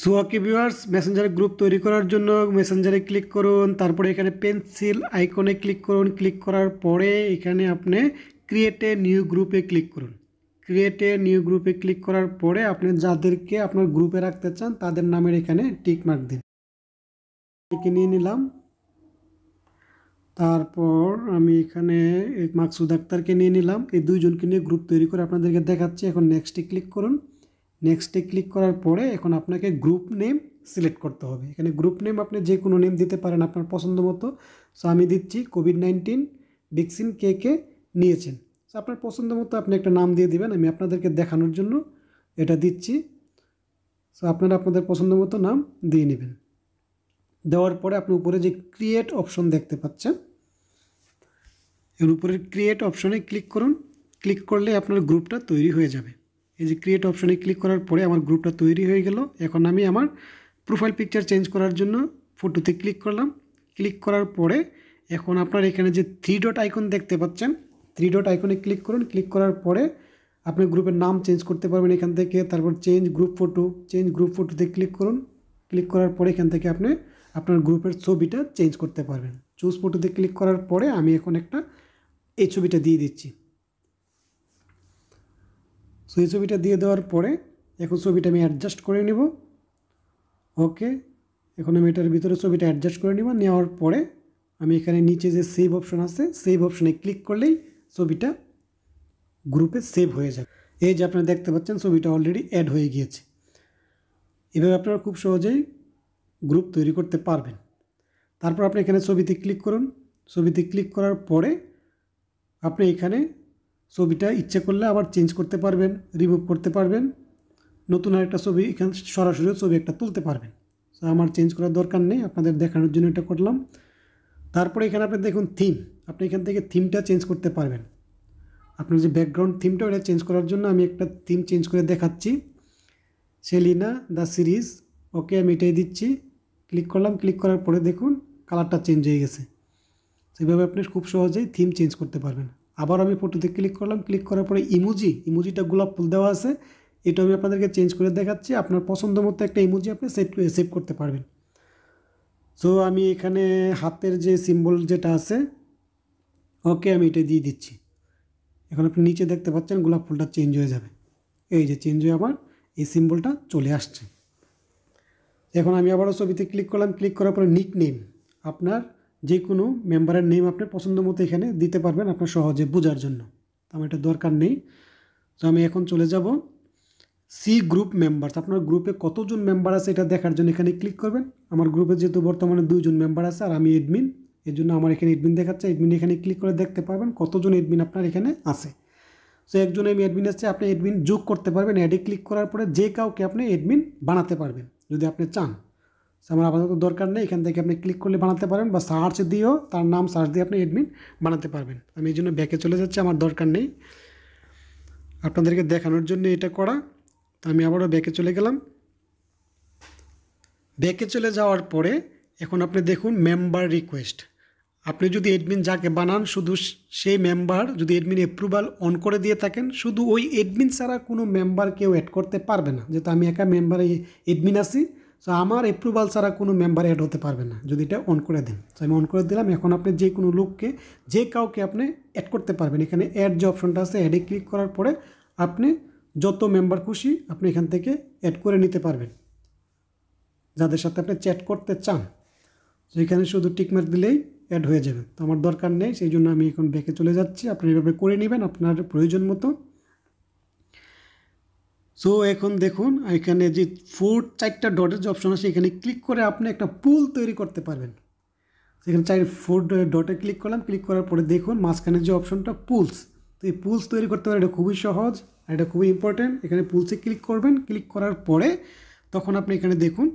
so okay viewers মেসেঞ্জারে group তৈরি করার জন্য মেসেঞ্জারে ক্লিক করুন তারপরে এখানে পেন্সিল আইকনে ক্লিক করুন ক্লিক করার পরে এখানে আপনি ক্রিয়েটে নিউ গ্রুপে ক্লিক করুন ক্রিয়েটে নিউ গ্রুপে ক্লিক করার পরে আপনি যাদেরকে আপনার গ্রুপে রাখতে চান তাদের নামের এখানে টিক মার্ক দিন নিয়ে নিলাম তারপর আমি এখানে মাকসুদ আক্তারকে নিয়ে নিলাম এই দুইজনকে নিয়ে গ্রুপ তৈরি করে আপনাদেরকে দেখাচ্ছি এখন নেক্সটে ক্লিক করুন নেক্সটে ক্লিক করার পরে এখন আপনাকে গ্রুপ নেম সিলেক্ট করতে হবে এখানে গ্রুপ নেম আপনি যে কোনো নেম দিতে পারেন আপনার পছন্দ মতো সো আমি দিচ্ছি কোভিড নাইন্টিন ভ্যাকসিন কে কে নিয়েছেন সো আপনার পছন্দ মতো আপনি একটা নাম দিয়ে দিবেন আমি আপনাদেরকে দেখানোর জন্য এটা দিচ্ছি সো আপনারা আপনাদের পছন্দ মতো নাম দিয়ে নেবেন দেওয়ার পরে আপনি উপরে যে ক্রিয়েট অপশন দেখতে পাচ্ছেন এর উপরে ক্রিয়েট অপশনে ক্লিক করুন ক্লিক করলে আপনার গ্রুপটা তৈরি হয়ে যাবে এই যে ক্রিয়েট অপশানে ক্লিক করার পরে আমার গ্রুপটা তৈরি হয়ে গেল এখন আমি আমার প্রোফাইল পিকচার চেঞ্জ করার জন্য ফটোতে ক্লিক করলাম ক্লিক করার পরে এখন আপনার এখানে যে থ্রি ডট আইকন দেখতে পাচ্ছেন থ্রি ডট আইকনে ক্লিক করুন ক্লিক করার পরে আপনি গ্রুপের নাম চেঞ্জ করতে পারবেন এখান থেকে তারপর change group photo change group ফটোতে ক্লিক করুন ক্লিক করার পরে এখান থেকে আপনি আপনার গ্রুপের ছবিটা চেঞ্জ করতে পারবেন চুজ ফটোতে ক্লিক করার পরে আমি এখন একটা এই ছবিটা দিয়ে দিচ্ছি সো এই ছবিটা দিয়ে দেওয়ার পরে এখন ছবিটা আমি অ্যাডজাস্ট করে নিব ওকে এখন আমি এটার ভিতরে ছবিটা অ্যাডজাস্ট করে নিব নেওয়ার পরে আমি এখানে নিচে যে সেভ অপশন আছে সেভ অপশনে ক্লিক করলেই ছবিটা গ্রুপে সেভ হয়ে যাবে এই যে আপনারা দেখতে পাচ্ছেন ছবিটা অলরেডি অ্যাড হয়ে গিয়েছে এভাবে আপনারা খুব সহজেই গ্রুপ তৈরি করতে পারবেন তারপর আপনি এখানে ছবিতে ক্লিক করুন ছবিতে ক্লিক করার পরে আপনি এখানে ছবিটা ইচ্ছে করলে আবার চেঞ্জ করতে পারবেন রিমুভ করতে পারবেন নতুন আরেকটা ছবি এখান সরাসরি ছবি একটা তুলতে পারবেন সো আমার চেঞ্জ করার দরকার নেই আপনাদের দেখানোর জন্য এটা করলাম তারপরে এখানে আপনি দেখুন থিম আপনি এখান থেকে থিমটা চেঞ্জ করতে পারবেন আপনার যে ব্যাকগ্রাউন্ড থিমটা ওটা চেঞ্জ করার জন্য আমি একটা থিম চেঞ্জ করে দেখাচ্ছি সেলিনা দ্য সিরিজ ওকে আমি এটাই দিচ্ছি ক্লিক করলাম ক্লিক করার পরে দেখুন কালারটা চেঞ্জ হয়ে গেছে সেভাবে আপনি খুব সহজেই থিম চেঞ্জ করতে পারবেন আবার আমি ফটোতে ক্লিক করলাম ক্লিক করার পরে ইমোজি ইমোজিটা গোলাপ ফুল দেওয়া আছে এটা আমি আপনাদেরকে চেঞ্জ করে দেখাচ্ছি আপনার পছন্দ মতো একটা ইমোজি আপনি সেট সেভ করতে পারবেন সো আমি এখানে হাতের যে সিম্বল যেটা আছে ওকে আমি এটা দিয়ে দিচ্ছি এখন আপনি নিচে দেখতে পাচ্ছেন গোলাপ ফুলটা চেঞ্জ হয়ে যাবে এই যে চেঞ্জ হয়ে আমার এই সিম্বলটা চলে আসছে এখন আমি আবারও ছবিতে ক্লিক করলাম ক্লিক করার পরে নিক নেম আপনার যে কোনো মেম্বারের নেম আপনি পছন্দ মতো এখানে দিতে পারবেন আপনার সহজে বোঝার জন্য আমার এটা দরকার নেই তো আমি এখন চলে যাব সি গ্রুপ মেম্বার আপনার গ্রুপে কতজন মেম্বার আছে এটা দেখার জন্য এখানে ক্লিক করবেন আমার গ্রুপে যেহেতু বর্তমানে দুইজন মেম্বার আছে আর আমি এডমিন এর জন্য আমার এখানে এডমিন দেখাচ্ছে এডমিন এখানে ক্লিক করে দেখতে পারবেন কতজন এডমিন আপনার এখানে আছে সো একজন আমি অ্যাডমিন আসছে আপনি এডমিন যোগ করতে পারবেন অ্যাডে ক্লিক করার পরে যে কাউকে আপনি এডমিন বানাতে পারবেন যদি আপনি চান আমার আপাতত দরকার নেই এখান থেকে আপনি ক্লিক করলে বানাতে পারেন বা সার্চ দিয়েও তার নাম সার্চ দিয়ে আপনি অ্যাডমিন বানাতে পারবেন আমি এই জন্য ব্যাকে চলে যাচ্ছি আমার দরকার নেই আপনাদেরকে দেখানোর জন্য এটা করা তো আমি আবারও ব্যাকে চলে গেলাম ব্যাকে চলে যাওয়ার পরে এখন আপনি দেখুন মেম্বার রিকোয়েস্ট আপনি যদি অ্যাডমিন যাকে বানান শুধু সেই মেম্বার যদি অ্যাডমিন অ্যাপ্রুভাল অন করে দিয়ে থাকেন শুধু ওই অ্যাডমিন ছাড়া কোনো মেম্বার কেউ অ্যাড করতে পারবে না যেহেতু আমি একা মেম্বারে অ্যাডমিন আছি সো আমার অ্যাপ্রুভাল ছাড়া কোনো মেম্বার অ্যাড হতে পারবে না যদি এটা অন করে দেন তো আমি অন করে দিলাম এখন আপনি যে কোনো লোককে যে কাউকে আপনি অ্যাড করতে পারবেন এখানে অ্যাড যে অপশনটা আছে অ্যাডে ক্লিক করার পরে আপনি যত মেম্বার খুশি আপনি এখান থেকে অ্যাড করে নিতে পারবেন যাদের সাথে আপনি চ্যাট করতে চান তো এখানে শুধু টিকমার্ক দিলেই অ্যাড হয়ে যাবে তো আমার দরকার নেই সেই জন্য আমি এখন ব্যাকে চলে যাচ্ছি আপনি এভাবে করে নেবেন আপনার প্রয়োজন মতো সো এখন দেখুন এখানে যে ফোর চারটা ডটের যে অপশন আছে এখানে ক্লিক করে আপনি একটা পুল তৈরি করতে পারবেন সেখানে চার ফোর ডটে ক্লিক করলাম ক্লিক করার পরে দেখুন মাঝখানে যে অপশনটা পুলস তো এই পুলস তৈরি করতে পারে এটা খুবই সহজ আর এটা খুবই ইম্পর্ট্যান্ট এখানে পুলসে ক্লিক করবেন ক্লিক করার পরে তখন আপনি এখানে দেখুন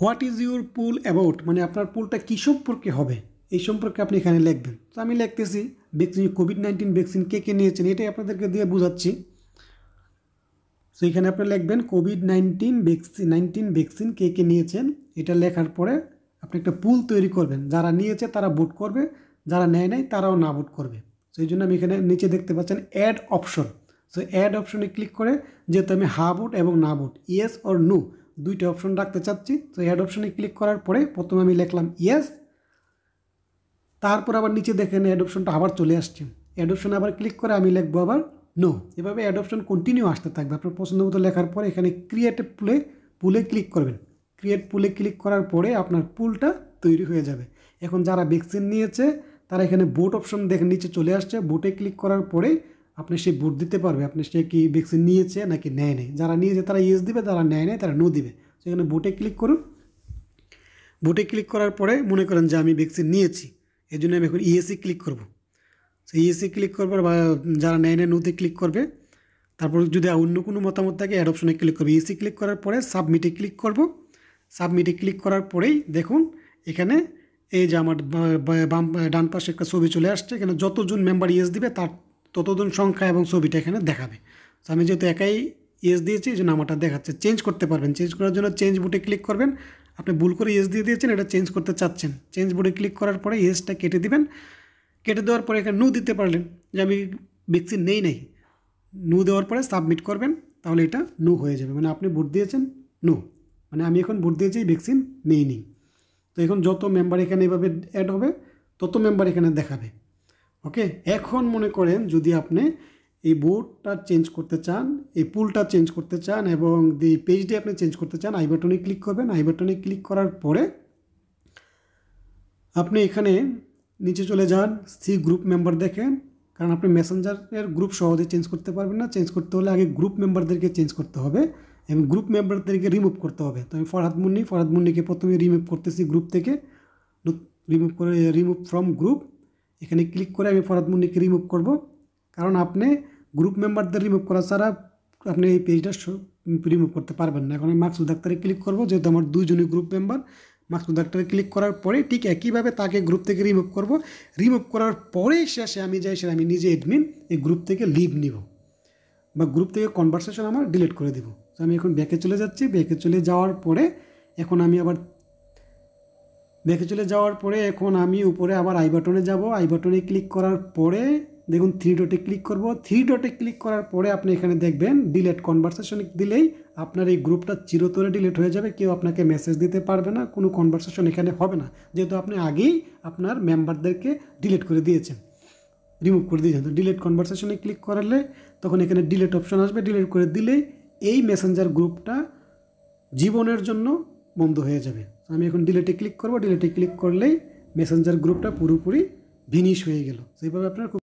what is your poll about মানে আপনার পুলটা কী সম্পর্কে হবে এই সম্পর্কে আপনি এখানে লিখবেন তো আমি লিখতেছি ভ্যাকসিন কোভিড নাইন্টিন ভ্যাকসিন কে কে নিয়েছেন এটাই আপনাদেরকে দিয়ে বোঝাচ্ছি সো এখানে আপনি লিখবেন COVID nineteen vaccine nineteen vaccine কে কে নিয়েছেন এটা লেখার পরে আপনি একটা পুল তৈরি করবেন যারা নিয়েছে তারা ভোট করবে যারা নেয় নাই তারাও না ভোট করবে সো এই জন্য আমি এখানে নিচে দেখতে পাচ্ছেন অ্যাড অপশন সো অ্যাড অপশনে ক্লিক করে যেহেতু আমি হা ভোট এবং না ভোট ইয়েস ওর নো দুইটা অপশন রাখতে চাচ্ছি তো অ্যাড অপশনে ক্লিক করার পরে প্রথমে আমি লিখলাম ইয়েস তারপর আবার নিচে দেখেন অ্যাড অপশনটা আবার চলে আসছে অ্যাড অপশনে আবার ক্লিক করে আমি লিখবো আবার নো এভাবে অ্যাডপশন কন্টিনিউ আসতে থাকবে আপনার পছন্দ মতো লেখার পরে এখানে ক্রিয়েট পুলে পুলে ক্লিক করবেন ক্রিয়েট পুলে ক্লিক করার পরে আপনার পুলটা তৈরি হয়ে যাবে এখন যারা ভ্যাকসিন নিয়েছে তারা এখানে বোট অপশন দেখে নিচে চলে আসছে বোটে ক্লিক করার পরে আপনি সেই বোট দিতে পারবে আপনি সে কি ভ্যাকসিন নিয়েছে নাকি নেয় নেই যারা নিয়েছে তারা ইয়েস দিবে যারা নেয় নেয় তারা নো দিবে সেখানে বোটে ক্লিক করুন বোটে ক্লিক করার পরে মনে করেন যে আমি ভ্যাকসিন নিয়েছি এই জন্য আমি এখন ইএসি ক্লিক করবো সো ইএসি ক্লিক করবে বা যারা নেয় নেয় নদী ক্লিক করবে তারপর যদি অন্য কোনো মতামত থাকে অ্যাড অপশনে ক্লিক করবে ইএসি ক্লিক করার পরে সাবমিটে ক্লিক করব সাবমিটে ক্লিক করার পরেই দেখুন এখানে এই যে আমার বাম ডান পাশে একটা ছবি চলে আসছে এখানে যতজন মেম্বার ইয়েস দিবে তার ততজন সংখ্যা এবং ছবিটা এখানে দেখাবে তো আমি যেহেতু একাই ইয়েস দিয়েছি এই জন্য আমারটা দেখাচ্ছে চেঞ্জ করতে পারবেন চেঞ্জ করার জন্য চেঞ্জ বুটে ক্লিক করবেন আপনি ভুল করে ইয়েস দিয়ে দিয়েছেন এটা চেঞ্জ করতে চাচ্ছেন চেঞ্জ বুটে ক্লিক করার পরে ইয়েসটা কেটে দিবেন কেটে দেওয়ার পরে এখানে নু দিতে পারলেন যে আমি ভ্যাকসিন নেই নাই নু দেওয়ার পরে সাবমিট করবেন তাহলে এটা নো হয়ে যাবে মানে আপনি ভোট দিয়েছেন নো মানে আমি এখন ভোট দিয়েছি ভ্যাকসিন নেই নি তো এখন যত মেম্বার এখানে এভাবে অ্যাড হবে তত মেম্বার এখানে দেখাবে ওকে এখন মনে করেন যদি আপনি এই বোর্ডটা চেঞ্জ করতে চান এই পুলটা চেঞ্জ করতে চান এবং দি পেজটি আপনি চেঞ্জ করতে চান আই বাটনে ক্লিক করবেন আই বাটনে ক্লিক করার পরে আপনি এখানে নিচে চলে যান সি গ্রুপ মেম্বার দেখেন কারণ আপনি মেসেঞ্জারের গ্রুপ সহজে চেঞ্জ করতে পারবেন না চেঞ্জ করতে হলে আগে গ্রুপ মেম্বারদেরকে চেঞ্জ করতে হবে এবং গ্রুপ মেম্বারদেরকে রিমুভ করতে হবে তো আমি ফরহাদ মুন্নি ফরহাদ মুন্নিকে প্রথমে রিমুভ করতেছি গ্রুপ থেকে রিমুভ করে রিমুভ ফ্রম গ্রুপ এখানে ক্লিক করে আমি ফরহাদ মুন্নিকে রিমুভ করব কারণ আপনি গ্রুপ মেম্বারদের রিমুভ করা ছাড়া আপনি এই পেজটা রিমুভ করতে পারবেন না এখন আমি মাকসুদ ডাক্তারে ক্লিক করবো যেহেতু আমার দুজনই গ্রুপ মেম্বার মাস্ক ডাক্তারে ক্লিক করার পরে ঠিক একইভাবে তাকে গ্রুপ থেকে রিমুভ করব রিমুভ করার পরে শেষে আমি যাই সেটা আমি নিজে এডমিন এই গ্রুপ থেকে লিভ নিব বা গ্রুপ থেকে কনভারসেশন আমার ডিলিট করে দেবো তো আমি এখন ব্যাকে চলে যাচ্ছি ব্যাকে চলে যাওয়ার পরে এখন আমি আবার ব্যাকে চলে যাওয়ার পরে এখন আমি উপরে আবার আই বাটনে যাব আই বাটনে ক্লিক করার পরে দেখুন থ্রি ডটে ক্লিক করব থ্রি ডটে ক্লিক করার পরে আপনি এখানে দেখবেন ডিলেট কনভারসেশন দিলেই আপনার এই গ্রুপটা চিরতরে ডিলেট হয়ে যাবে কেউ আপনাকে মেসেজ দিতে পারবে না কোনো কনভারসেশন এখানে হবে না যেহেতু আপনি আগেই আপনার মেম্বারদেরকে ডিলেট করে দিয়েছেন রিমুভ করে দিয়েছেন তো ডিলেট কনভারসেশনে ক্লিক করালে তখন এখানে ডিলেট অপশন আসবে ডিলেট করে দিলেই এই মেসেঞ্জার গ্রুপটা জীবনের জন্য বন্ধ হয়ে যাবে আমি এখন ডিলেটে ক্লিক করবো ডিলেটে ক্লিক করলেই মেসেঞ্জার গ্রুপটা পুরোপুরি ভিনিশ হয়ে গেল সেইভাবে আপনার